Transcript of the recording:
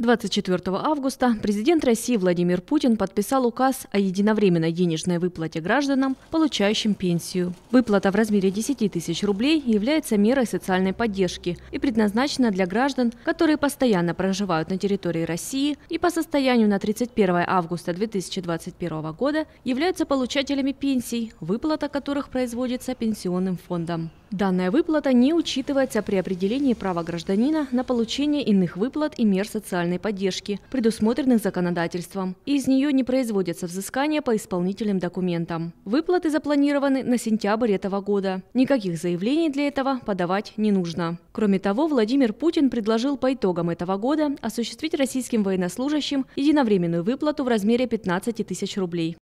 24 августа президент России Владимир Путин подписал указ о единовременной денежной выплате гражданам, получающим пенсию. Выплата в размере 10 тысяч рублей является мерой социальной поддержки и предназначена для граждан, которые постоянно проживают на территории России и по состоянию на 31 августа 2021 года являются получателями пенсий, выплата которых производится пенсионным фондом. Данная выплата не учитывается при определении права гражданина на получение иных выплат и мер социальной поддержки, предусмотренных законодательством, из нее не производятся взыскания по исполнительным документам. Выплаты запланированы на сентябрь этого года. Никаких заявлений для этого подавать не нужно. Кроме того, Владимир Путин предложил по итогам этого года осуществить российским военнослужащим единовременную выплату в размере 15 тысяч рублей.